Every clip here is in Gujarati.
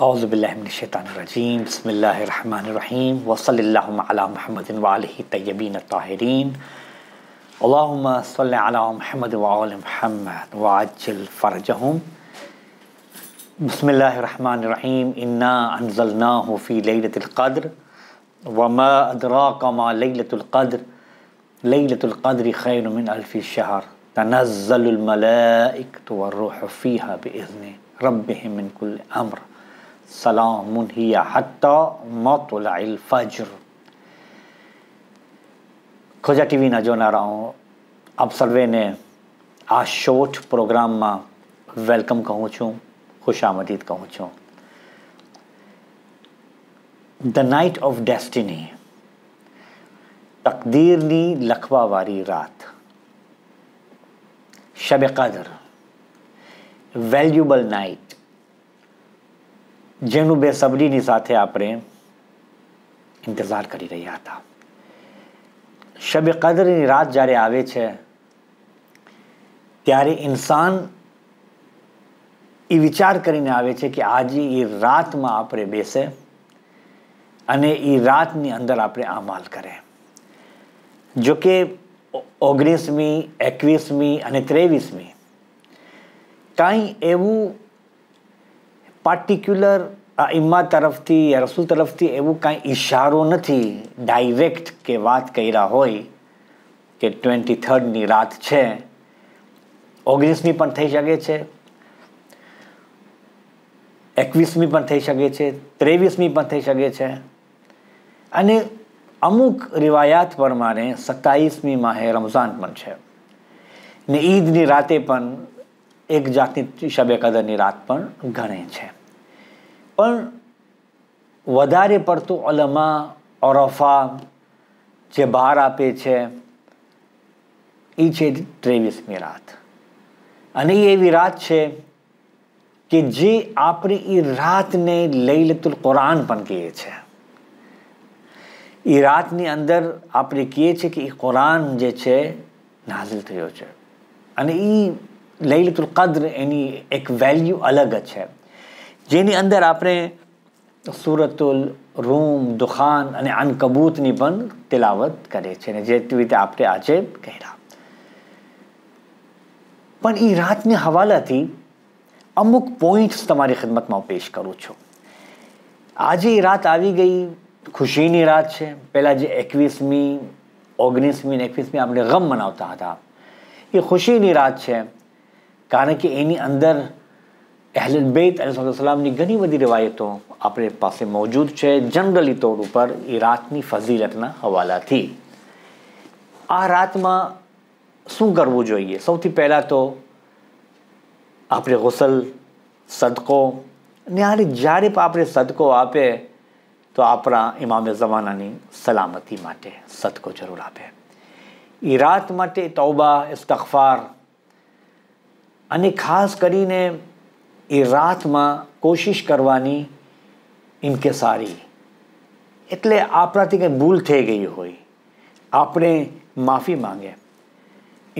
أعوذ بالله من الشيطان الرجيم بسم الله الرحمن الرحيم وصل اللهم على محمد وعليه الطيبين الطاهرين اللهم صل على محمد وعلى محمد وعجل فرجهم بسم الله الرحمن الرحيم إنا أنزلناه في ليلة القدر وما أدراك ما ليلة القدر ليلة القدر خير من ألف شهر تنزل الملائكة والروح فيها بإذن ربهم من كل أمر سلام هي खोजा टीवी ना जो ना रहा हूँ आप सर्वे ने आ शोट प्रोग्राम में वेलकम कहूँ छू खुश आमदीद कहूँ छू द नाइट ऑफ डेस्टिनी तकदीर नी लखवा वाली रात शब कदर वैल्यूबल नाइट જેનું બેસબરીની સાથે આપણે ઇંતજાર કરી રહ્યા હતા શબે કદરની રાત જ્યારે આવે છે ત્યારે ઇન્સાન એ વિચાર કરીને આવે છે કે આજે એ રાતમાં આપણે બેસે અને એ રાતની અંદર આપણે અમાલ કરે જો કે ઓગણીસમી એકવીસમી અને ત્રેવીસમી કાંઈ એવું પાર્ટિક્યુલર ઇમ્મા તરફથી યા રસૂલ તરફથી એવું કાંઈ ઇશારો નથી ડાયરેક્ટ કે વાત કર્યા હોય કે ટ્વેન્ટી થર્ડની રાત છે ઓગણીસમી પણ થઈ શકે છે એકવીસમી પણ થઈ શકે છે ત્રેવીસમી પણ થઈ શકે છે અને અમુક રિવાયાત પ્રમાણે સત્તાવીસમી માહે રમઝાન પણ છે ને ઈદની રાતે પણ એક જાતની શબે કદરની રાત પણ ગણે છે પણ વધારે પડતું અલમા ઓરફા જે બહાર આપે છે એ છે ત્રેવીસમી રાત અને એ એવી રાત છે કે જે આપણે એ રાતને લઈ લેતું કુરાન પણ કહીએ છીએ એ રાતની અંદર આપણે કહીએ છીએ કે એ કુરાન જે છે નાઝિલ થયો છે અને એ લૈલતુલ કદ્ર એની એક વેલ્યુ અલગ જ છે જેની અંદર આપણે સુરતુલ રૂમ દુખાન અને અનકબૂતની પણ તિલાવત કરીએ છીએ અને જેવી રીતે આપણે આજે કહેરા પણ એ રાતને હવાલાથી અમુક પોઈન્ટ્સ તમારી ખિદમતમાં પેશ કરું છું આજે એ રાત આવી ગઈ ખુશીની રાત છે પહેલાં જે એકવીસમી ઓગણીસમી ને એકવીસમી આપણે ગમ મનાવતા હતા એ ખુશીની રાત છે કારણ કે એની અંદર અહેલન બેત અલીસલામની ઘણી બધી રિવાયતો આપણે પાસે મોજૂદ છે જનરલી તોર ઉપર એ રાતની ફઝીલતના હવાલાથી આ રાતમાં શું કરવું જોઈએ સૌથી પહેલાં તો આપણે ગોસલ સદકો ને આને જ્યારે પણ આપણે સદકો આપે તો આપણા ઇમામે જમાનાની સલામતી માટે સદકો જરૂર આપે એ રાત માટે તૌબા ઇસ્તગફાર અને ખાસ કરીને એ રાતમાં કોશિશ કરવાની સારી એટલે આપણાથી કંઈ ભૂલ થઈ ગઈ હોય આપણે માફી માંગે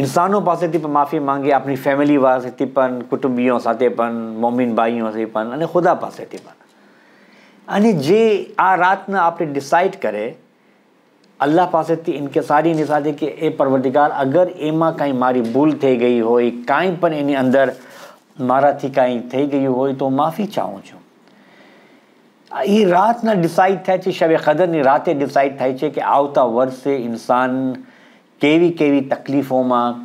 ઇન્સાનો પાસેથી પણ માફી માંગીએ આપણી ફેમિલી પાસેથી પણ કુટુંબીઓ સાથે પણ મોમીન ભાઈઓથી પણ અને ખુદા પાસેથી પણ અને જે આ રાતના આપણે ડિસાઇડ કરે અલ્લાહ પાસેથી ઇન્કેસારીની સાથે કે એ પરવર્તિકાર અગર એમાં કાંઈ મારી ભૂલ થઈ ગઈ હોય કાંઈ પણ એની અંદર મારાથી કાંઈ થઈ ગયું હોય તો માફી ચાહું છું એ રાતના ડિસાઇડ થાય છે શબે ખદરની રાતે ડિસાઇડ થાય છે કે આવતા વર્ષે ઇન્સાન કેવી કેવી તકલીફોમાં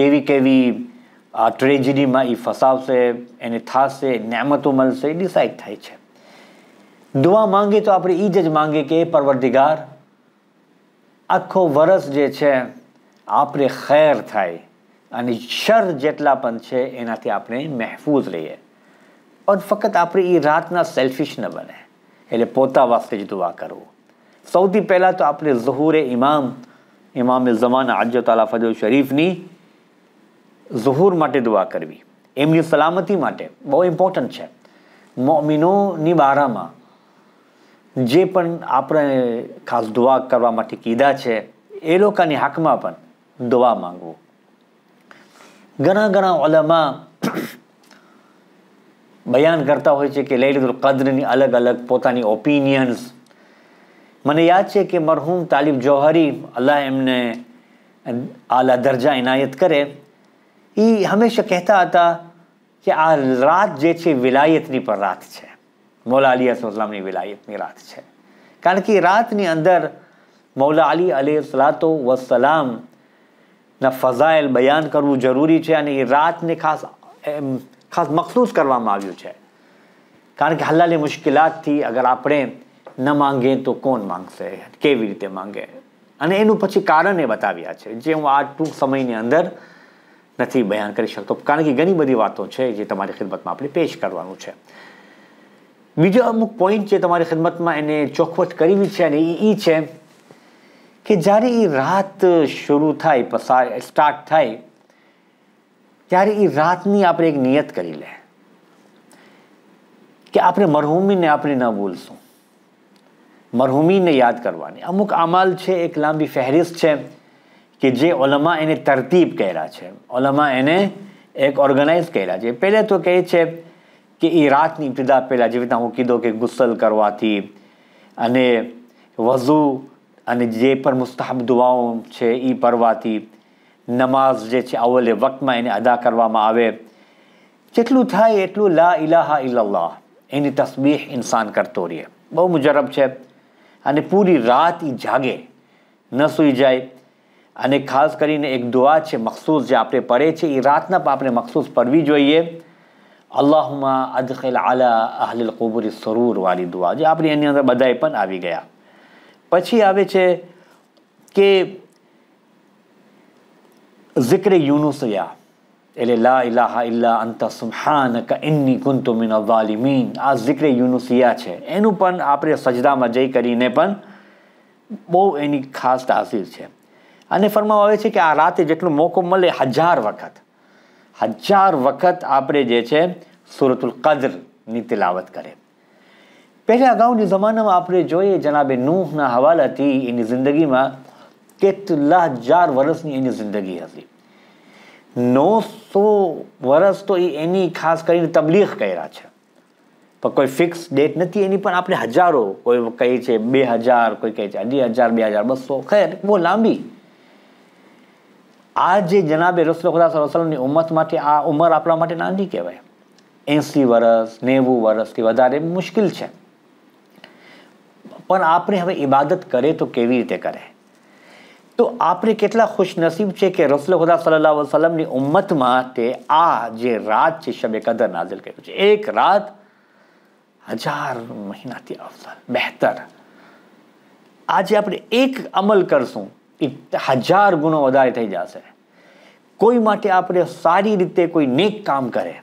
કેવી કેવી ટ્રેજેડીમાં એ ફસાવશે એને થશે નેમતો મળશે એ ડિસાઇડ થાય છે દુઆ માંગે તો આપણે એ જ માંગે કે એ આખો વરસ જે છે આપણે ખેર થાય અને શર જેટલા પણ છે એનાથી આપણે મહેફૂઝ રહીએ પણ ફક્ત આપણે એ રાતના સેલ્ફિશ ન બને એટલે પોતા વાસ્તે જ દુઆ કરવું સૌથી પહેલાં તો આપણે ઝહુરે ઇમામ ઇમામ ઝમાન આજો તાલા ફજો શરીફની ઝહુર માટે દુઆ કરવી એમની સલામતી માટે બહુ ઇમ્પોર્ટન્ટ છે મોમિનોની બારામાં જે પણ આપણે ખાસ દુઆ કરવા માટે કીધા છે એ લોકોની હકમાં પણ દુઆ માંગવું ઘણા ઘણા ઓલામાં બયાન કરતા હોય છે કે લૈલતુલ કદરની અલગ અલગ પોતાની ઓપિનિયન્સ મને યાદ છે કે મરહૂમ તાલિબ જોહરી અલ્લાહ એમને આલા દરજા ઇનાયત કરે એ હંમેશા કહેતા હતા કે આ રાત જે છે વિલાયતની પણ રાત છે મૌલા અલી અસલામની વિલાયતની રાત છે કારણ કે રાતની અંદર મૌલા અલી અલી સલાતો વસલામના ફઝાઇલ બયાન કરવું જરૂરી છે અને એ રાતને ખાસ ખાસ મખસૂસ કરવામાં આવ્યું છે કારણ કે હલ્લાની મુશ્કેલાતથી અગર આપણે ન માંગે તો કોણ માંગશે કેવી રીતે માંગે અને એનું પછી કારણ એ બતાવ્યા છે જે હું આ ટૂંક સમયની અંદર નથી બયાન કરી શકતો કારણ કે ઘણી બધી વાતો છે જે તમારી ખિદમતમાં આપણે પેશ કરવાનું છે બીજો અમુક પોઈન્ટ છે તમારી ખidmatમાં એને ચોખવટ કરવી છે અને એ છે કે જ્યારે એ રાત શરૂ થાય પસાર સ્ટાર્ટ થાય ત્યારે એ રાતની આપણે એક નિયત કરી લે કે આપણે મરહુમીને આપણે ન ભૂલશું મરહુમીને યાદ કરવાની અમુક અમાલ છે એક લાંબી ફહેરિસ્ત છે કે જે ઓલમા એને તરતીબ કર્યા છે ઓલમા એને એક ઓર્ગેનાઇઝ કર્યા છે પહેલે તો કહે છે કે એ રાતની ઇબ્તિદા પહેલાં જેવી રીતના હું કીધો કે ગુસલ કરવાથી અને વઝુ અને જે પણ મુસ્તાહબ દુઆઓ છે એ પરવાથી નમાઝ જે છે અવલે વક્તમાં એને અદા કરવામાં આવે જેટલું થાય એટલું લા ઇલાહા ઇલ્લાહ એની તસ્બીહ ઇન્સાન કરતો રહે બહુ મુજરબ છે અને પૂરી રાત એ જાગે ન સૂઈ જાય અને ખાસ કરીને એક દુઆ છે મખસૂસ જે આપણે પડે છે એ રાતના પણ આપણે મખસૂસ પડવી જોઈએ અલ્લાહમાં અદખલ આલા અહલિલ કુબુરી સરૂર વાળી દુઆ જે આપણી એની અંદર બધાએ પણ આવી ગયા પછી આવે છે કે ઝિક્ર યુનુસયા એટલે લા ઇલાહા ઇલ્લા અંતા સુબહાનક ઇન્ની કુંતુ મિન ઝાલિમીન આ ઝિક્ર યુનુસિયા છે એનું પણ આપણે સજદામાં જઈ કરીને પણ બહુ એની ખાસ તાસીર છે અને ફરમાવ આવે છે કે આ રાતે જેટલો મોકો મળે હજાર વખત હજાર વખત આપણે જે છે સુરતુલ કદરની તિલાવત કરે પહેલાં અગાઉની જમાનામાં આપણે જોઈએ જનાબે નૂહના હવાલાથી એની જિંદગીમાં કેટલા હજાર વર્ષની એની જિંદગી હતી નવસો વર્ષ તો એની ખાસ કરીને તબલીખ કર્યા છે પણ કોઈ ફિક્સ ડેટ નથી એની પણ આપણે હજારો કોઈ કહે છે બે હજાર કોઈ કહે છે અઢી હજાર બે હજાર બસો ખેર બહુ લાંબી આ જે જનાબે રસુલ ખુદા વસલમની ઉમ્મત માટે આ ઉંમર આપણા માટે નાની કહેવાય એંસી વર્ષ નેવું વર્ષથી વધારે મુશ્કેલ છે પણ આપણે હવે ઇબાદત કરે તો કેવી રીતે કરે તો આપણે કેટલા ખુશનસીબ છે કે રસુલ ખુદા સલ્લા વસલમની ઉંમત માટે આ જે રાત છે શબે કદર નાઝિલ કર્યું છે એક રાત હજાર મહિનાથી અફસર બહેતર આજે આપણે એક અમલ કરશું હજાર ગુણો વધારે થઈ જશે કોઈ માટે આપણે સારી રીતે કોઈ નેક કામ કરે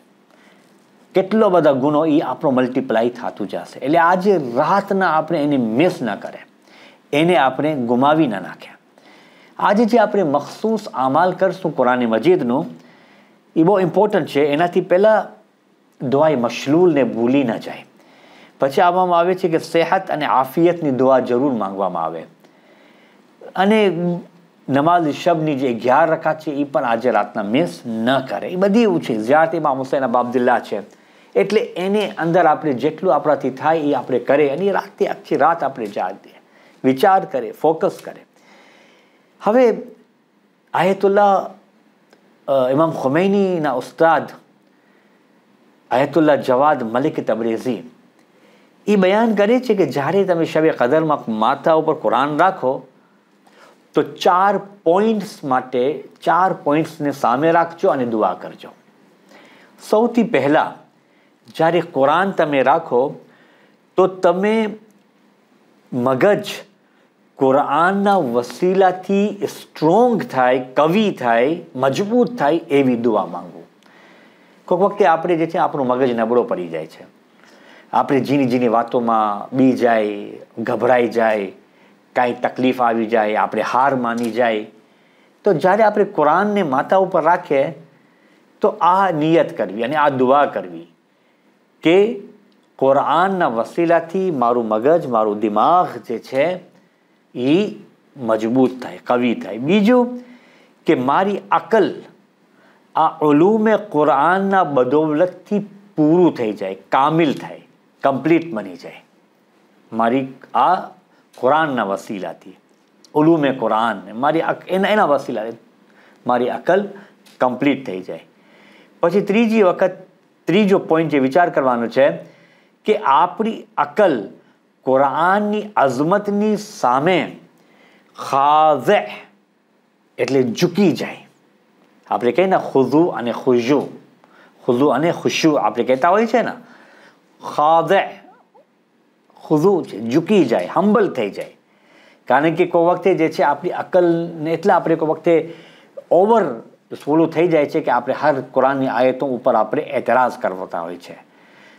કેટલો બધા ગુનો એ આપણો મલ્ટીપ્લાય થતું જશે એટલે આજે રાતના આપણે એને મિસ ન કરે એને આપણે ગુમાવી ન નાખે આજે જે આપણે મખસૂસ અમાલ કરશું કુરાને મજીદનું એ બહુ ઇમ્પોર્ટન્ટ છે એનાથી પહેલાં દુઆએ મશલૂલને ભૂલી ન જાય પછી આવવામાં આવે છે કે સેહત અને આફિયતની દુઆ જરૂર માંગવામાં આવે અને નમાઝ શબની જે અગિયાર રકાત છે એ પણ આજે રાતના મિસ ન કરે એ બધી એવું છે જ્યારથી ઇમામ હુસૈન બાબદિલ્લા છે એટલે એને અંદર આપણે જેટલું આપણાથી થાય એ આપણે કરે અને રાતે આખી રાત આપણે જાગીએ વિચાર કરે ફોકસ કરે હવે આયતુલ્લાહ ઇમામ ખુમૈનીના ઉસ્તાદ આયતુલ્લા જવાદ મલિક તબરેઝી એ બયાન કરે છે કે જ્યારે તમે શબે કદરમાં માથા ઉપર કુરાન રાખો તો ચાર પોઈન્ટ્સ માટે ચાર પોઈન્ટ્સને સામે રાખજો અને દુઆ કરજો સૌથી પહેલાં જ્યારે કુરાન તમે રાખો તો તમે મગજ કુરાનના વસીલાથી સ્ટ્રોંગ થાય કવિ થાય મજબૂત થાય એવી દુઆ માંગો કોઈક વખતે આપણે જે છે આપણું મગજ નબળો પડી જાય છે આપણે જીની જીની વાતોમાં બી જાય ગભરાઈ જાય કાંઈ તકલીફ આવી જાય આપણે હાર માની જાય તો જ્યારે આપણે કુરાનને માતા ઉપર રાખીએ તો આ નિયત કરવી અને આ દુઆ કરવી કે કુરાનના વસીલાથી મારું મગજ મારું દિમાગ જે છે એ મજબૂત થાય કવિ થાય બીજું કે મારી અકલ આ ઓલુમે કુરાનના બદોલતથી પૂરું થઈ જાય કામિલ થાય કમ્પ્લીટ બની જાય મારી આ قران نا وسیلہاتی علوم قران ماری اں اں وسیلہ اتی ماری عقل کمپلیٹ થઈ جائے પછી ત્રીજી વખત ત્રીજો પોઈન્ટ વિચાર કરવાનો છે કે આપની અકલ કુરાન ની عظمت ની સામે ખાઝે એટલે ઝૂકી જાય આપરે કહેના ખુજુઅને ખુજુ ખુજુઅને ખુשו આપરે કહેતા હોય છે ને ખાઝે હુઝુ છે ઝૂકી જાય હંબલ થઈ જાય કારણ કે કોઈ વખતે જે છે આપણી અકલને એટલા આપણે કોઈ વખતે ઓવર સોલું થઈ જાય છે કે આપણે હર કુરાનની આયતો ઉપર આપણે એતરાઝ કરતા હોય છે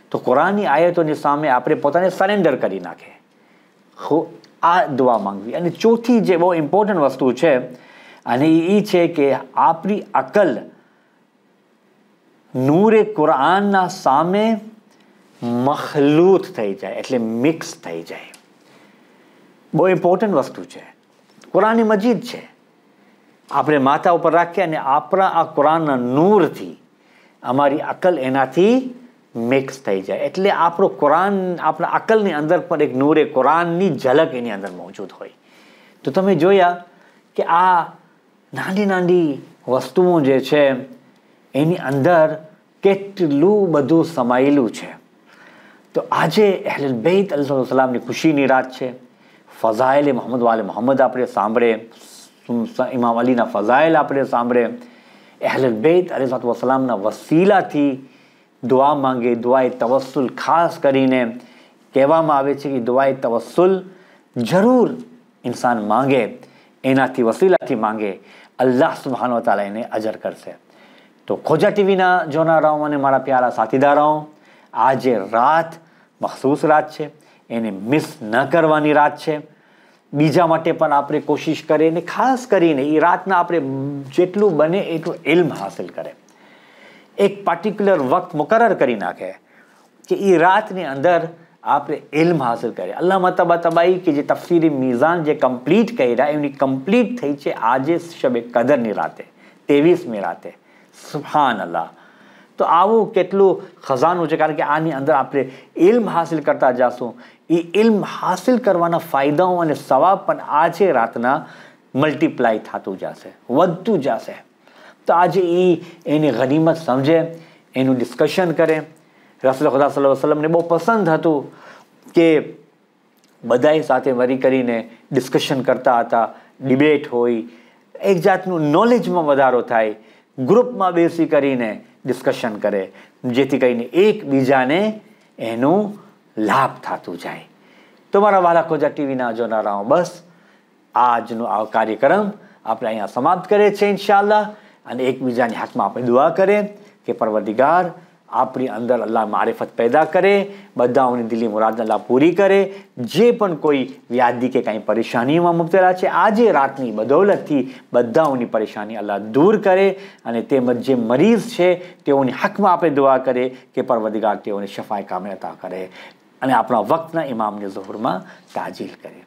તો કુરાનની આયતોની સામે આપણે પોતાને સરેન્ડર કરી નાખે આ દુઆ માંગવી અને ચોથી જે બહુ ઇમ્પોર્ટન્ટ વસ્તુ છે અને એ છે કે આપણી અકલ નૂરે કુરાનના સામે મખલૂત થઈ જાય એટલે મિક્સ થઈ જાય બહુ ઇમ્પોર્ટન્ટ વસ્તુ છે કુરાની મજીદ છે આપણે માથા ઉપર રાખીએ અને આપણા આ કુરાનના નૂરથી અમારી અકલ એનાથી મિક્સ થઈ જાય એટલે આપણો કુરાન આપણા અકલની અંદર પણ એક નૂરે કુરાનની ઝલક એની અંદર મોજૂદ હોય તો તમે જોયા કે આ નાની નાની વસ્તુઓ જે છે એની અંદર કેટલું બધું સમાયેલું છે तो आज अहलल बेत अल्लाम की खुशी की रात है फजायल मोहम्मद वाले मोहम्मद आप इमाम अली ना फजायल अपने सांभड़े अहलल बेत अलीसलाम वसीला थी दुआ मांगे दुआए तवस्सुल खास कर कहमें कि दुआए तवस्सुल जरूर इंसान मांगे एना थी वसीला थी मांगे अल्लाह सुबहान तला अजर कर से तो खोजा टीवी ना जोना मैंने मारा प्यारा साथीदार आज रात મખસૂસ રાત છે એને મિસ ન કરવાની રાત છે બીજા માટે પણ આપણે કોશિશ કરીએ અને ખાસ કરીને એ રાતના આપણે જેટલું બને એટલું ઇલ્મ હાસિલ કરે એક પાર્ટિક્યુલર વખત મુકરર કરી નાખે કે એ રાતની અંદર આપણે ઇલ્મ હાસિલ કરીએ અલ્લાહ તબા તબાઈ કે જે તફસીરી મિઝાન જે કમ્પ્લીટ કર્યા એમની કમ્પ્લીટ થઈ છે આજે શબે કદરની રાતે તેવીસમી રાતે સુહાન અલ્લાહ તો આવું કેટલું ખજાનું છે કારણ કે આની અંદર આપણે ઇલ્મ હાસિલ કરતા જશું એ ઇલ્મ હાસિલ કરવાના ફાયદાઓ અને સવાબ પણ આજે રાતના મલ્ટીપ્લાય થતું જશે વધતું જશે તો આજે એ એની ગનીમત સમજે એનું ડિસ્કશન કરે રસલ ખુદા સલ્લા વસલમને બહુ પસંદ હતું કે બધાએ સાથે મરી કરીને ડિસ્કશન કરતા હતા ડિબેટ હોય એક જાતનું નોલેજમાં વધારો થાય ગ્રુપમાં બેસી કરીને ડિસ્કશન કરે જેથી કરીને એકબીજાને એનું લાભ થતું જાય તો મારા વાલાકો જા ટીવીના જોનારાઓ બસ આજનો આ કાર્યક્રમ આપણે અહીંયા સમાપ્ત કરીએ છીએ ઇન્શાલ્લાહ અને એકબીજાની હાથમાં આપણે દુઆ કરીએ કે પરવદિગાર આપણી અંદર અલ્લાહ મારેફત પેદા કરે બધાઓની દિલી મુરાદ અલ્લાહ પૂરી કરે જે પણ કોઈ વ્યાધિ કે કાંઈ પરેશાનીમાં મુબતલા છે આજે રાતની બદૌલતથી બધાઓની પરેશાની અલ્લાહ દૂર કરે અને તેમજ જે મરીઝ છે તેઓની હકમાં આપણે દુઆ કરે કે પરવદિગાર તેઓને શફાય કામે અતા કરે અને આપણા વક્તના ઇમામની ઝોહરમાં તાજીલ કરે